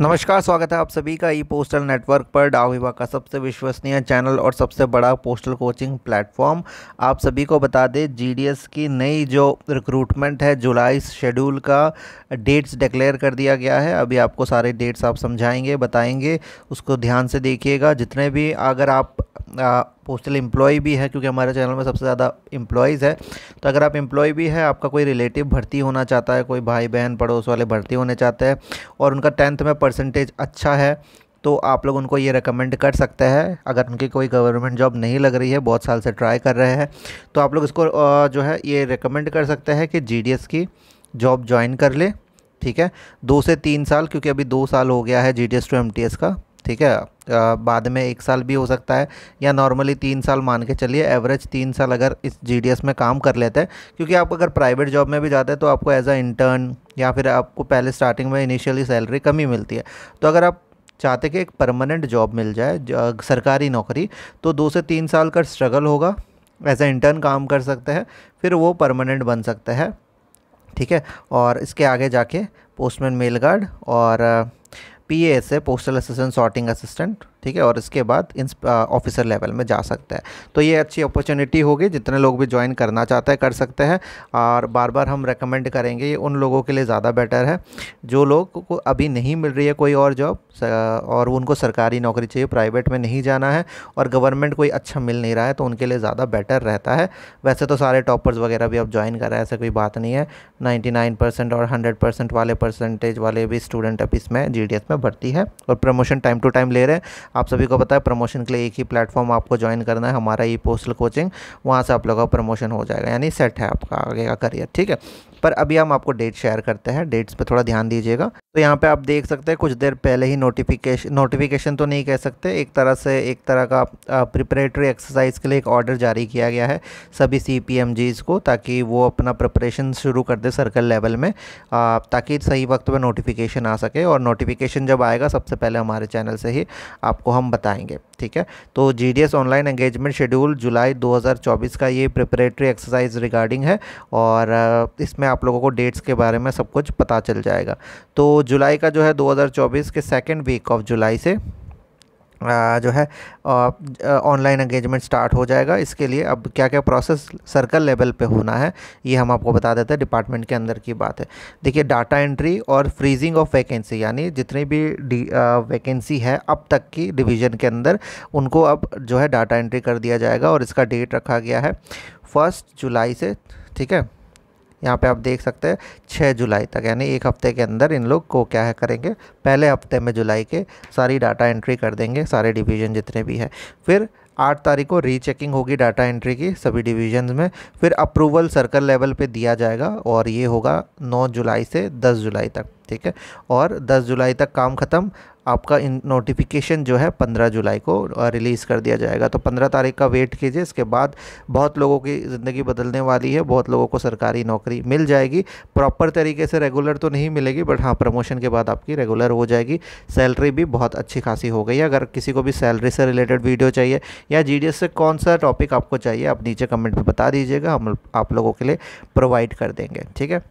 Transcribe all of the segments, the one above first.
नमस्कार स्वागत है आप सभी का ई पोस्टल नेटवर्क पर विभाग का सबसे विश्वसनीय चैनल और सबसे बड़ा पोस्टल कोचिंग प्लेटफॉर्म आप सभी को बता दें जीडीएस की नई जो रिक्रूटमेंट है जुलाई शेड्यूल का डेट्स डिक्लेयर कर दिया गया है अभी आपको सारे डेट्स आप समझाएंगे बताएंगे उसको ध्यान से देखिएगा जितने भी अगर आप पोस्टल एम्प्लॉय भी है क्योंकि हमारे चैनल में सबसे ज़्यादा एम्प्लॉयज़ है तो अगर आप एम्प्लॉय भी है आपका कोई रिलेटिव भर्ती होना चाहता है कोई भाई बहन पड़ोस वाले भर्ती होने चाहते हैं और उनका टेंथ में परसेंटेज अच्छा है तो आप लोग उनको ये रेकमेंड कर सकते हैं अगर उनकी कोई गवर्नमेंट जॉब नहीं लग रही है बहुत साल से ट्राई कर रहे हैं तो आप लोग इसको जो है ये रेकमेंड कर सकते हैं कि जी की जॉब ज्वाइन कर ले ठीक है दो से तीन साल क्योंकि अभी दो साल हो गया है G T S to M T S का ठीक है आ, बाद में एक साल भी हो सकता है या नॉर्मली तीन साल मान के चलिए एवरेज तीन साल अगर इस जीडीएस में काम कर लेते हैं क्योंकि आप अगर प्राइवेट जॉब में भी जाते हैं तो आपको एज अ इंटर्न या फिर आपको पहले स्टार्टिंग में इनिशियली सैलरी कम ही मिलती है तो अगर आप चाहते कि एक परमानेंट जॉब मिल जाए सरकारी नौकरी तो दो से तीन साल का स्ट्रगल होगा एज ए इंटर्न काम कर सकते हैं फिर वो परमानेंट बन सकते हैं ठीक है और इसके आगे जाके पोस्टमैन मेल गार्ड और P A S A postal assistant sorting assistant ठीक है और इसके बाद ऑफिसर लेवल में जा सकता है तो ये अच्छी अपॉर्चुनिटी होगी जितने लोग भी ज्वाइन करना चाहते हैं कर सकते हैं और बार बार हम रेकमेंड करेंगे ये उन लोगों के लिए ज़्यादा बेटर है जो लोग को अभी नहीं मिल रही है कोई और जॉब और उनको सरकारी नौकरी चाहिए प्राइवेट में नहीं जाना है और गवर्नमेंट कोई अच्छा मिल नहीं रहा है तो उनके लिए ज़्यादा बेटर रहता है वैसे तो सारे टॉपर्स वगैरह भी अब ज्वाइन कर रहे हैं ऐसे कोई बात नहीं है नाइन्टी परसेंट और हंड्रेड परसेंट वाले परसेंटेज वाले भी स्टूडेंट अब इसमें जी में भर्ती है और प्रमोशन टाइम टू टाइम ले रहे हैं आप सभी को पता है प्रमोशन के लिए एक ही प्लेटफॉर्म आपको ज्वाइन करना है हमारा ई पोस्टल कोचिंग वहाँ से आप लोग का प्रमोशन हो जाएगा यानी सेट है आपका आगे का करियर ठीक है पर अभी हम आपको डेट शेयर करते हैं डेट्स पे थोड़ा ध्यान दीजिएगा तो यहाँ पे आप देख सकते हैं कुछ देर पहले ही नोटिफिकेशन नोटिफिकेशन तो नहीं कह सकते एक तरह से एक तरह का प्रिपरेटरी एक्सरसाइज के लिए एक ऑर्डर जारी किया गया है सभी सी पी को ताकि वो अपना प्रिपरेशन शुरू कर दे सर्कल लेवल में आ, ताकि सही वक्त पर नोटिफिकेशन आ सके और नोटिफिकेशन जब आएगा सबसे पहले हमारे चैनल से ही आपको हम बताएँगे ठीक है तो जी ऑनलाइन एंगेजमेंट शेड्यूल जुलाई दो का ये प्रिपरेटरी एक्सरसाइज रिगार्डिंग है और इसमें आप लोगों को डेट्स के बारे में सब कुछ पता चल जाएगा तो जुलाई का जो है 2024 के सेकेंड वीक ऑफ जुलाई से जो है ऑनलाइन एंगेजमेंट स्टार्ट हो जाएगा इसके लिए अब क्या क्या प्रोसेस सर्कल लेवल पे होना है ये हम आपको बता देते हैं डिपार्टमेंट के अंदर की बात है देखिए डाटा एंट्री और फ्रीजिंग ऑफ वैकेंसी यानी जितनी भी वैकेंसी है अब तक की डिवीज़न के अंदर उनको अब जो है डाटा एंट्री कर दिया जाएगा और इसका डेट रखा गया है फर्स्ट जुलाई से ठीक है यहाँ पे आप देख सकते हैं छः जुलाई तक यानी एक हफ्ते के अंदर इन लोग को क्या है करेंगे पहले हफ्ते में जुलाई के सारी डाटा एंट्री कर देंगे सारे डिवीज़न जितने भी हैं फिर आठ तारीख को रीचेकिंग होगी डाटा एंट्री की सभी डिवीजन्स में फिर अप्रूवल सर्कल लेवल पे दिया जाएगा और ये होगा नौ जुलाई से दस जुलाई तक ठीक है और 10 जुलाई तक काम ख़त्म आपका इन नोटिफिकेशन जो है 15 जुलाई को रिलीज़ कर दिया जाएगा तो 15 तारीख का वेट कीजिए इसके बाद बहुत लोगों की ज़िंदगी बदलने वाली है बहुत लोगों को सरकारी नौकरी मिल जाएगी प्रॉपर तरीके से रेगुलर तो नहीं मिलेगी बट हाँ प्रमोशन के बाद आपकी रेगुलर हो जाएगी सैलरी भी बहुत अच्छी खासी हो गई है अगर किसी को भी सैलरी से रिलेटेड वीडियो चाहिए या जी से कौन सा टॉपिक आपको चाहिए आप नीचे कमेंट में बता दीजिएगा हम आप लोगों के लिए प्रोवाइड कर देंगे ठीक है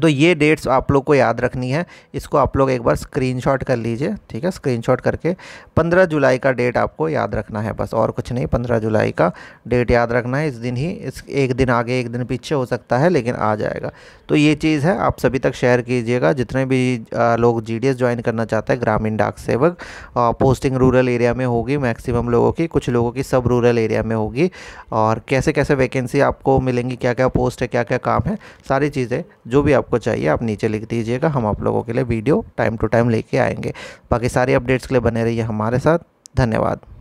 तो ये डेट्स आप लोग को याद रखनी है इसको आप लोग एक बार स्क्रीनशॉट कर लीजिए ठीक है स्क्रीनशॉट करके 15 जुलाई का डेट आपको याद रखना है बस और कुछ नहीं 15 जुलाई का डेट याद रखना है इस दिन ही इस एक दिन आगे एक दिन पीछे हो सकता है लेकिन आ जाएगा तो ये चीज़ है आप सभी तक शेयर कीजिएगा जितने भी लोग जी डी ज्वाइन करना चाहते हैं ग्रामीण डाक सेवक पोस्टिंग रूरल एरिया में होगी मैक्सिमम लोगों की कुछ लोगों की सब रूरल एरिया में होगी और कैसे कैसे वैकेंसी आपको मिलेंगी क्या क्या पोस्ट है क्या क्या काम है सारी चीज़ें जो भी आपको चाहिए आप नीचे लिख दीजिएगा हम आप लोगों के लिए वीडियो टाइम टू टाइम लेके आएंगे बाकी सारी अपडेट्स के लिए बने रहिए हमारे साथ धन्यवाद